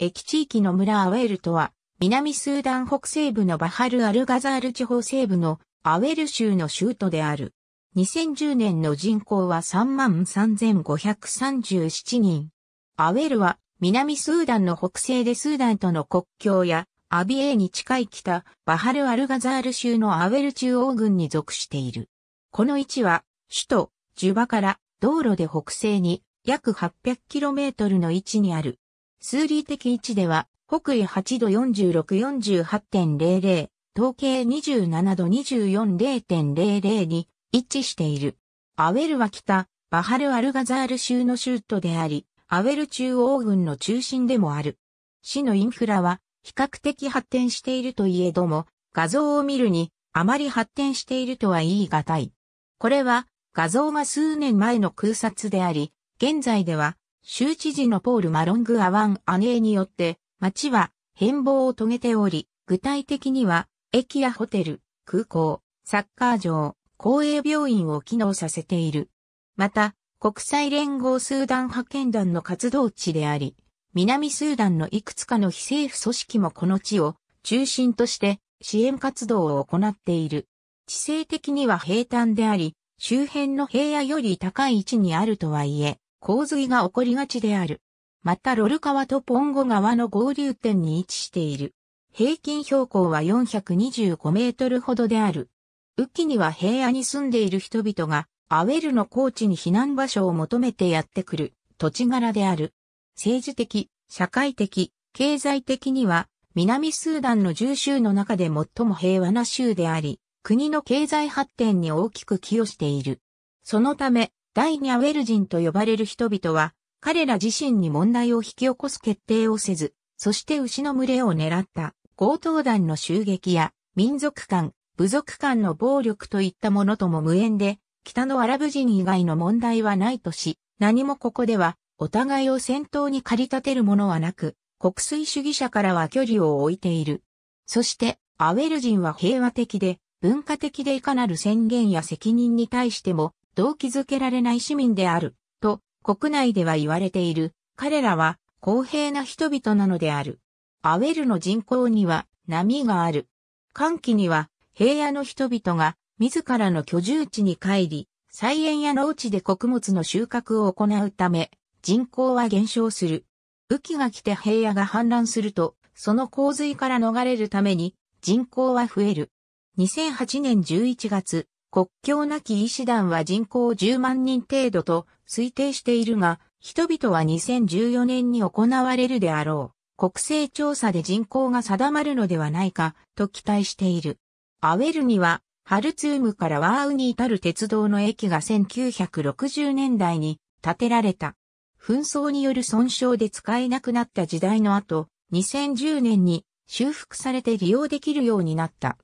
駅地域の村アウェルとは、南スーダン北西部のバハル・アルガザール地方西部のアウェル州の州都である。2010年の人口は33,537人。アウェルは南スーダンの北西でスーダンとの国境やアビエーに近い北バハル・アルガザール州のアウェル中央軍に属している。この位置は首都ジュバから道路で北西に約 800km の位置にある数理的位置では、北緯8度4648.00、統計27度240.00に一致している。アウェルは北、バハル・アルガザール州の州都であり、アウェル中央軍の中心でもある。市のインフラは比較的発展しているといえども、画像を見るにあまり発展しているとは言い難い。これは画像が数年前の空撮であり、現在では州知事のポール・マロング・アワン・アネーによって、町は変貌を遂げており、具体的には、駅やホテル、空港、サッカー場、公営病院を機能させている。また、国際連合スーダン派遣団の活動地であり、南スーダンのいくつかの非政府組織もこの地を中心として支援活動を行っている。地政的には平坦であり、周辺の平野より高い位置にあるとはいえ、洪水が起こりがちである。またロル川とポンゴ川の合流点に位置している。平均標高は425メートルほどである。雨季には平野に住んでいる人々がアウェルの高地に避難場所を求めてやってくる土地柄である。政治的、社会的、経済的には南スーダンの重州の中で最も平和な州であり、国の経済発展に大きく寄与している。そのため、第二アウェル人と呼ばれる人々は、彼ら自身に問題を引き起こす決定をせず、そして牛の群れを狙った強盗団の襲撃や民族間、部族間の暴力といったものとも無縁で、北のアラブ人以外の問題はないとし、何もここではお互いを戦闘に駆り立てるものはなく、国粋主義者からは距離を置いている。そして、アウェル人は平和的で、文化的でいかなる宣言や責任に対しても動機づけられない市民である、と国内では言われている。彼らは公平な人々なのである。アウェルの人口には波がある。寒気には平野の人々が自らの居住地に帰り、菜園や農地で穀物の収穫を行うため、人口は減少する。雨季が来て平野が氾濫すると、その洪水から逃れるために人口は増える。2008年11月、国境なき医師団は人口10万人程度と推定しているが、人々は2014年に行われるであろう。国勢調査で人口が定まるのではないかと期待している。アウェルには、ハルツームからワーウに至る鉄道の駅が1960年代に建てられた。紛争による損傷で使えなくなった時代の後、2010年に修復されて利用できるようになった。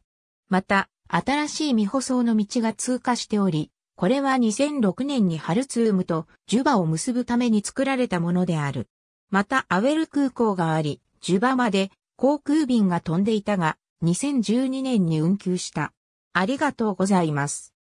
また、新しい未舗装の道が通過しており、これは2006年にハルツームとジュバを結ぶために作られたものである。またアウェル空港があり、ジュバまで航空便が飛んでいたが、2012年に運休した。ありがとうございます。